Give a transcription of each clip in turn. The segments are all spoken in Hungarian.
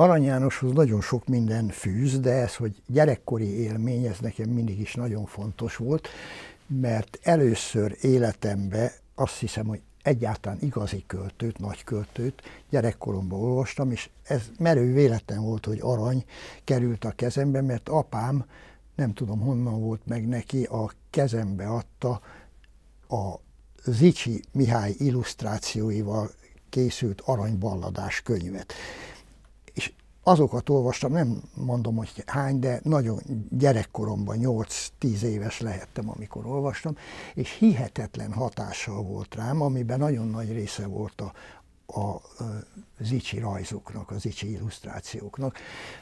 Arany Jánoshoz nagyon sok minden fűz, de ez, hogy gyerekkori élmény, ez nekem mindig is nagyon fontos volt, mert először életemben azt hiszem, hogy egyáltalán igazi költőt, nagy költőt gyerekkoromban olvastam, és ez merő véletlen volt, hogy arany került a kezembe, mert apám, nem tudom honnan volt meg neki, a kezembe adta a Zicsi Mihály illusztrációival készült aranyballadás könyvet azokat olvastam, nem mondom, hogy hány, de nagyon gyerekkoromban, 8-10 éves lehettem, amikor olvastam, és hihetetlen hatással volt rám, amiben nagyon nagy része volt a, a zicsi rajzoknak, az zicsi illusztrációknak,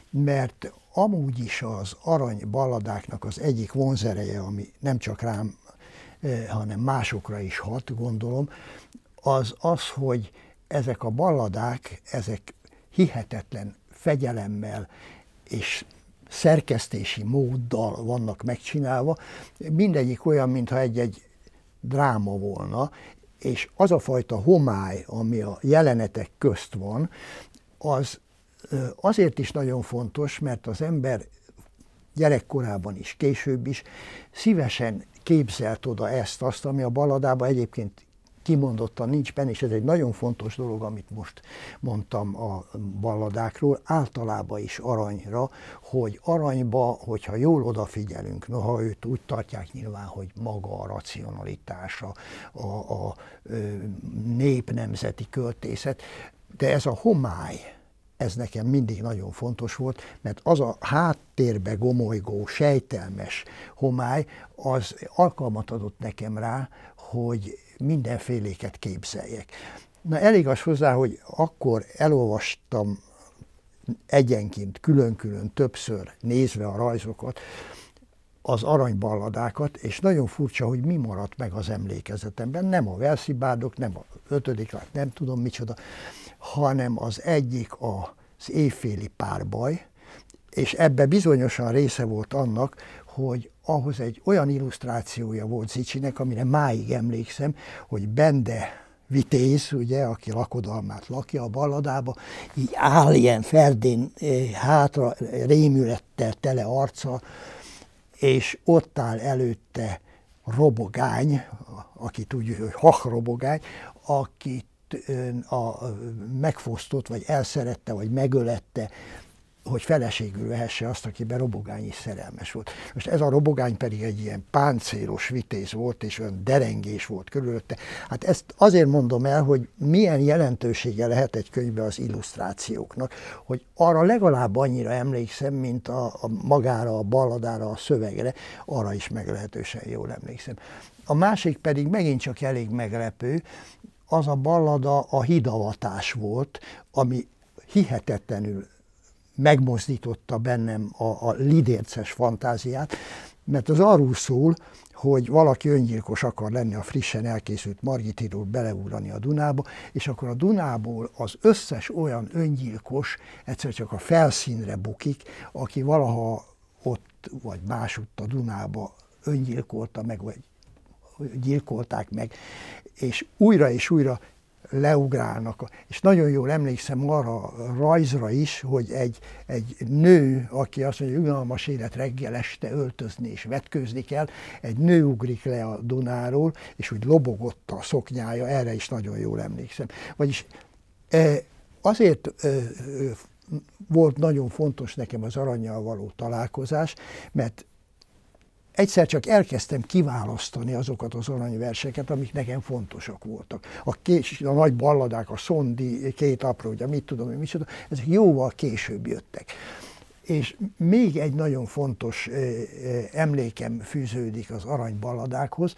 mert amúgy is az arany balladáknak az egyik vonzereje, ami nem csak rám, hanem másokra is hat, gondolom, az az, hogy ezek a balladák, ezek hihetetlen fegyelemmel és szerkesztési móddal vannak megcsinálva. Mindegyik olyan, mintha egy-egy dráma volna, és az a fajta homály, ami a jelenetek közt van, az azért is nagyon fontos, mert az ember gyerekkorában is, később is szívesen képzelt oda ezt, azt, ami a baladában egyébként kimondottan nincs benne, és ez egy nagyon fontos dolog, amit most mondtam a balladákról, általában is aranyra, hogy aranyba, hogyha jól odafigyelünk, noha őt úgy tartják nyilván, hogy maga a racionalitása, a, a, a népnemzeti költészet, de ez a homály, ez nekem mindig nagyon fontos volt, mert az a háttérbe gomolygó, sejtelmes homály, az alkalmat adott nekem rá, hogy mindenféléket képzeljek. Na elég az hozzá, hogy akkor elolvastam egyenként, külön-külön, többször nézve a rajzokat, az aranyballadákat, és nagyon furcsa, hogy mi maradt meg az emlékezetemben. Nem a Velszibárdok, nem a ötödik, nem tudom micsoda, hanem az egyik az évféli párbaj, és ebbe bizonyosan része volt annak, hogy ahhoz egy olyan illusztrációja volt Zicsinek, amire máig emlékszem, hogy Bende vitéz, ugye, aki lakodalmát lakja a balladába, így áll ilyen ferdén eh, hátra, rémülettel tele arca, és ott áll előtte robogány, aki tudja, hogy hachrobogány, akit a megfosztott, vagy elszerette, vagy megölette hogy feleségül vehesse azt, aki robogány is szerelmes volt. Most ez a robogány pedig egy ilyen páncélos vitéz volt, és olyan derengés volt körülötte. Hát ezt azért mondom el, hogy milyen jelentősége lehet egy könyvbe az illusztrációknak, hogy arra legalább annyira emlékszem, mint a, a magára, a balladára, a szövegre, arra is meglehetősen jól emlékszem. A másik pedig megint csak elég meglepő, az a ballada a hidavatás volt, ami hihetetlenül megmozdította bennem a, a lidérces fantáziát, mert az arról szól, hogy valaki öngyilkos akar lenni a frissen elkészült Margitiról beleúrani a Dunába, és akkor a Dunából az összes olyan öngyilkos egyszer csak a felszínre bukik, aki valaha ott vagy másutt a Dunába öngyilkolta meg, vagy gyilkolták meg, és újra és újra leugrálnak. És nagyon jól emlékszem arra a rajzra is, hogy egy, egy nő, aki azt mondja, hogy unalmas élet reggel este öltözni és vetkőzni kell, egy nő ugrik le a Dunáról, és úgy lobogott a szoknyája, erre is nagyon jól emlékszem. Vagyis e, azért e, e, volt nagyon fontos nekem az aranyjal való találkozás, mert egyszer csak elkezdtem kiválasztani azokat az aranyverseket, amik nekem fontosak voltak. A, kés, a nagy balladák, a szondi, két apró, ugye mit tudom, tudom, ezek jóval később jöttek. És még egy nagyon fontos emlékem fűződik az aranyballadákhoz.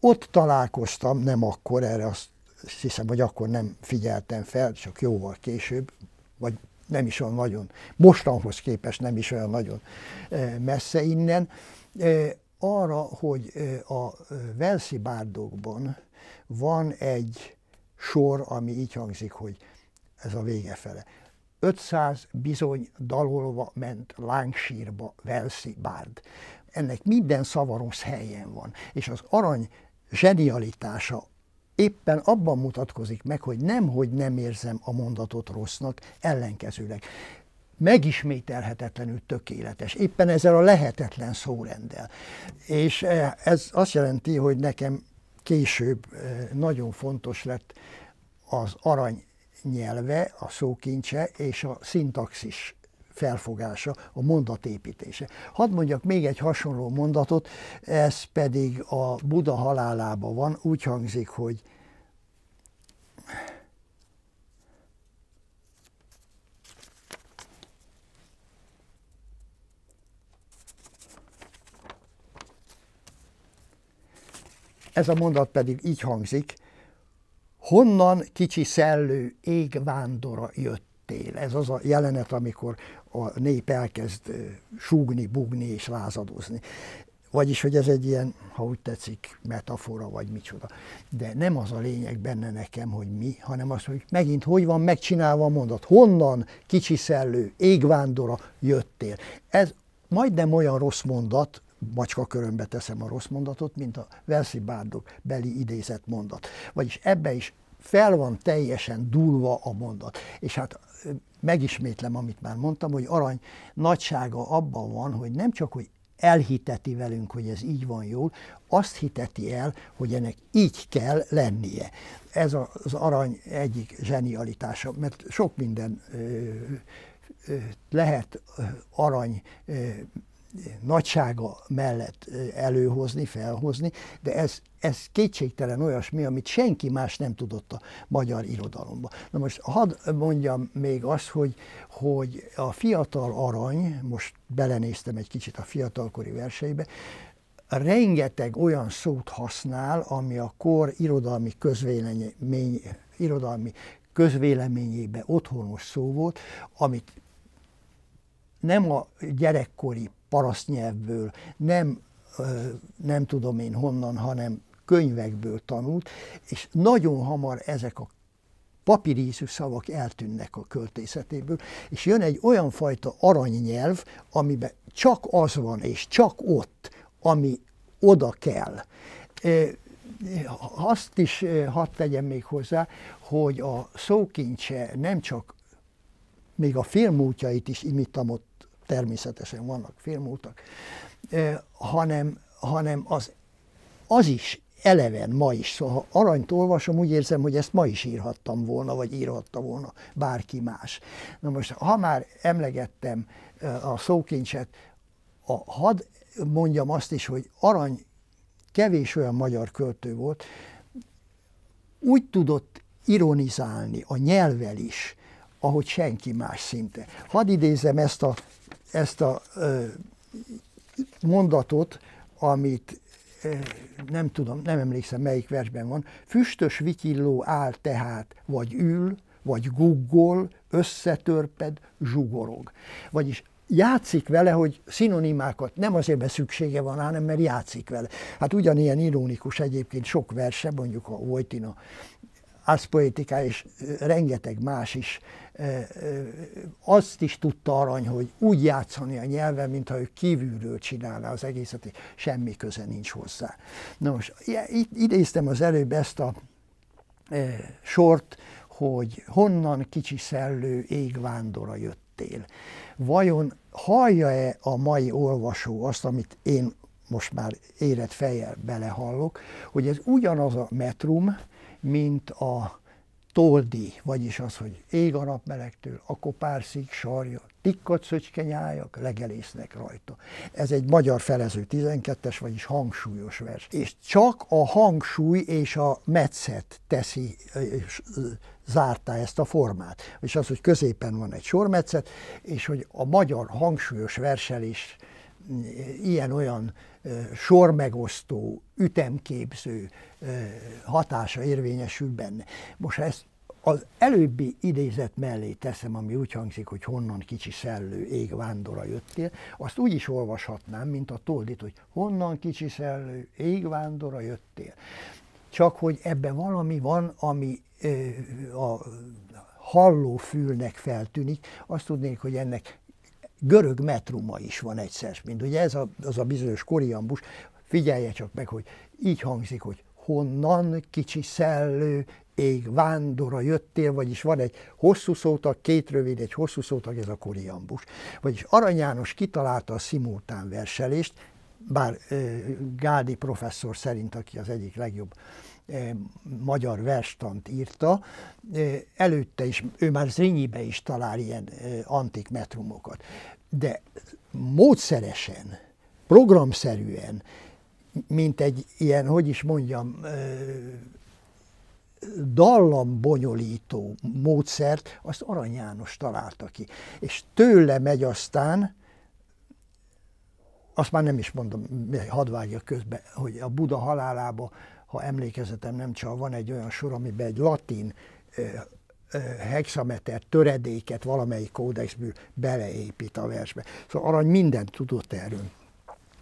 ott találkoztam, nem akkor, erre azt hiszem, hogy akkor nem figyeltem fel, csak jóval később, vagy nem is olyan nagyon, mostanhoz képest nem is olyan nagyon eh, messze innen, eh, arra, hogy eh, a Velszi bárdokban van egy sor, ami így hangzik, hogy ez a vége fele. 500 bizony dalolva ment lángsírba Velszi bárd. Ennek minden szava helyen van, és az arany zsenialitása éppen abban mutatkozik meg, hogy nem, hogy nem érzem a mondatot rossznak, ellenkezőleg megismételhetetlenül tökéletes, éppen ezzel a lehetetlen szórendel. És eh, ez azt jelenti, hogy nekem később eh, nagyon fontos lett az arany nyelve, a szókincse és a szintaxis felfogása, a mondatépítése. Hadd mondjak még egy hasonló mondatot, ez pedig a Buda halálában van, úgy hangzik, hogy Ez a mondat pedig így hangzik, honnan kicsi szellő égvándora jött tél. Ez az a jelenet, amikor a nép elkezd súgni, bugni és lázadozni. Vagyis, hogy ez egy ilyen, ha úgy tetszik, metafora vagy micsoda. De nem az a lényeg benne nekem, hogy mi, hanem az, hogy megint hogy van megcsinálva a mondat. Honnan, kicsiszellő, égvándora jöttél. Ez majdnem olyan rossz mondat, macska körömbe teszem a rossz mondatot, mint a Velszi Bárdok beli idézett mondat. Vagyis ebbe is fel van teljesen dúlva a mondat. És hát megismétlem, amit már mondtam, hogy arany nagysága abban van, hogy nem csak, hogy elhiteti velünk, hogy ez így van jól, azt hiteti el, hogy ennek így kell lennie. Ez az arany egyik zsenialitása, mert sok minden lehet arany nagysága mellett előhozni, felhozni, de ez, ez kétségtelen olyasmi, amit senki más nem tudott a magyar irodalomban. Na most hadd mondjam még azt, hogy, hogy a fiatal arany, most belenéztem egy kicsit a fiatalkori verseibe, rengeteg olyan szót használ, ami a kor irodalmi közvélemény, irodalmi közvéleményébe otthonos szó volt, amit nem a gyerekkori nyelvből, nem, nem tudom én honnan, hanem könyvekből tanult, és nagyon hamar ezek a papírízű szavak eltűnnek a költészetéből, és jön egy olyan fajta aranynyelv, amiben csak az van, és csak ott, ami oda kell. Azt is hadd tegyem még hozzá, hogy a szókincse nem csak még a filmútjait is imitamot természetesen vannak félmúltak, hanem, hanem az, az is eleven ma is. Szóval ha aranyt olvasom, úgy érzem, hogy ezt ma is írhattam volna, vagy írhatta volna bárki más. Na most, ha már emlegettem a szókincset, a, had mondjam azt is, hogy arany kevés olyan magyar költő volt, úgy tudott ironizálni a nyelvel is, ahogy senki más szinte. Hadd idézem ezt a ezt a mondatot, amit nem tudom, nem emlékszem melyik versben van, füstös vityilló áll tehát, vagy ül, vagy guggol, összetörped, zsugorog. Vagyis játszik vele, hogy szinonimákat nem azért, mert szüksége van, hanem mert játszik vele. Hát ugyanilyen ironikus egyébként sok verse, mondjuk a Vojtina ászpoetika és rengeteg más is azt is tudta arany, hogy úgy játszani a nyelven, mintha ő kívülről csinálná az egészet, és semmi köze nincs hozzá. Na most idéztem az előbb ezt a sort, hogy honnan kicsi szellő égvándora jöttél. Vajon hallja-e a mai olvasó azt, amit én most már érett fejjel belehallok, hogy ez ugyanaz a metrum, mint a toldi, vagyis az, hogy ég a nap melegtől, a kopárszik sarja, tikkot szöcske nyájak, legelésznek rajta. Ez egy magyar felező 12-es, vagyis hangsúlyos vers. És csak a hangsúly és a metszet teszi, és zárta ezt a formát. És az, hogy középen van egy sormetszet, és hogy a magyar hangsúlyos verselés ilyen-olyan sormegosztó, ütemképző hatása érvényesül benne. Most ezt az előbbi idézet mellé teszem, ami úgy hangzik, hogy honnan kicsi szellő ég vándora jöttél, azt úgy is olvashatnám, mint a toldit, hogy honnan kicsi szellő ég vándora jöttél. Csak hogy ebben valami van, ami ö, a fülnek feltűnik, azt tudnék, hogy ennek görög metruma is van egyszer, mint ugye ez a, az a bizonyos koriambus, figyelje csak meg, hogy így hangzik, hogy honnan kicsi szellő, ég vándora jöttél, vagyis van egy hosszú szótag, két rövid, egy hosszú szótag, ez a koriambus. Vagyis Arany János kitalálta a szimultán verselést, bár Gádi professzor szerint, aki az egyik legjobb E, magyar verstant írta. E, előtte is, ő már Zrínyibe is talál ilyen e, antik metrumokat. De módszeresen, programszerűen, mint egy ilyen, hogy is mondjam, dallambonyolító módszert, azt Arany János találta ki. És tőle megy aztán, azt már nem is mondom, hadvágya közben, hogy a Buda halálába ha emlékezetem nem csal, van egy olyan sor, amiben egy latin hexameter töredéket valamelyik kódexből beleépít a versbe. Szóval arany mindent tudott erről.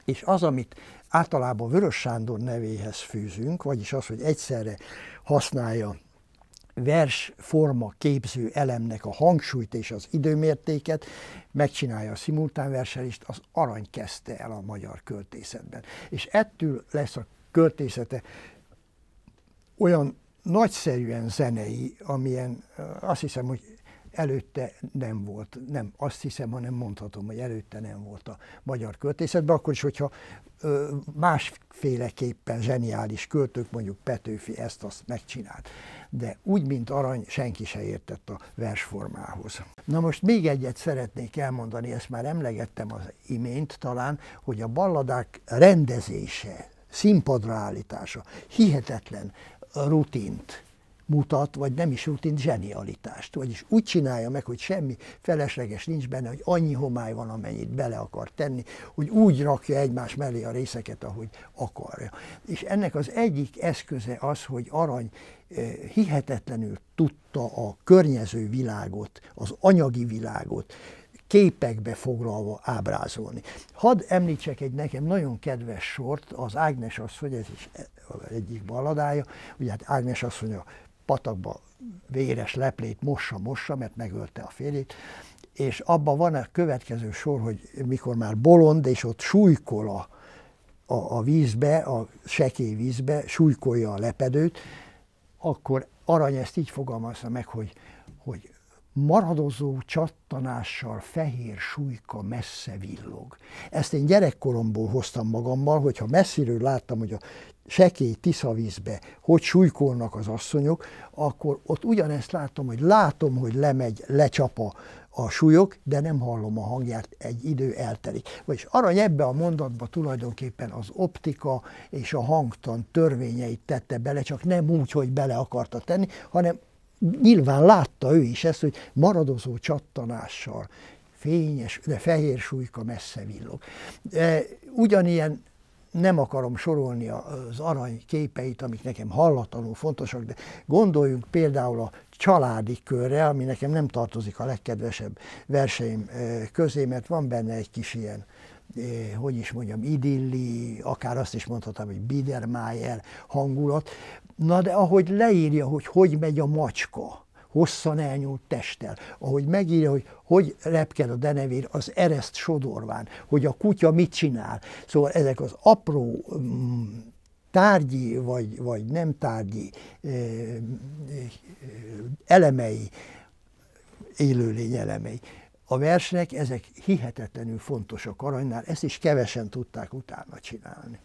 És az, amit általában Vörös Sándor nevéhez fűzünk, vagyis az, hogy egyszerre használja versforma képző elemnek a hangsúlyt és az időmértéket, megcsinálja a szimultán verselést, az arany kezdte el a magyar költészetben. És ettől lesz a költészete olyan nagyszerűen zenei, amilyen azt hiszem, hogy előtte nem volt, nem azt hiszem, hanem mondhatom, hogy előtte nem volt a magyar költészetben, akkor is, hogyha másféleképpen zseniális költők, mondjuk Petőfi ezt azt megcsinált. De úgy, mint arany, senki se értett a versformához. Na most még egyet szeretnék elmondani, ezt már emlegettem az imént talán, hogy a balladák rendezése, színpadra állítása hihetetlen rutint mutat, vagy nem is rutint zsenialitást. Vagyis úgy csinálja meg, hogy semmi felesleges nincs benne, hogy annyi homály van, amennyit bele akar tenni, hogy úgy rakja egymás mellé a részeket, ahogy akarja. És ennek az egyik eszköze az, hogy arany hihetetlenül tudta a környező világot, az anyagi világot képekbe foglalva ábrázolni. Hadd említsek egy nekem nagyon kedves sort, az Ágnes asszony, ez is egyik baladája, ugye hát Ágnes azt mondja, patakba véres leplét mossa, mossa, mert megölte a férjét, és abban van a következő sor, hogy mikor már bolond, és ott súlykol a, a, a vízbe, a sekély vízbe, súlykolja a lepedőt, akkor arany ezt így fogalmazza meg, hogy, hogy maradozó csattanással fehér súlyka messze villog. Ezt én gyerekkoromból hoztam magammal, hogyha messziről láttam, hogy a sekély tiszavízbe hogy súlykolnak az asszonyok, akkor ott ugyanezt látom, hogy látom, hogy lemegy, lecsapa a súlyok, de nem hallom a hangját, egy idő eltelik. Vagyis arany ebbe a mondatba tulajdonképpen az optika és a hangtan törvényeit tette bele, csak nem úgy, hogy bele akarta tenni, hanem nyilván látta ő is ezt, hogy maradozó csattanással, fényes, de fehér súlyka messze villog. De ugyanilyen nem akarom sorolni az arany képeit, amik nekem hallatlanul fontosak, de gondoljunk például a családi körre, ami nekem nem tartozik a legkedvesebb verseim eh, közé, mert van benne egy kis ilyen, eh, hogy is mondjam, idilli, akár azt is mondhatom, hogy Biedermeier hangulat, Na de ahogy leírja, hogy hogy megy a macska, hosszan elnyúlt testtel, ahogy megírja, hogy hogy repked a denevér az ereszt sodorván, hogy a kutya mit csinál. Szóval ezek az apró mm, tárgyi vagy, vagy nem tárgyi eh, eh, elemei, élőlény elemei. A versnek ezek hihetetlenül fontosak aranynál, ezt is kevesen tudták utána csinálni.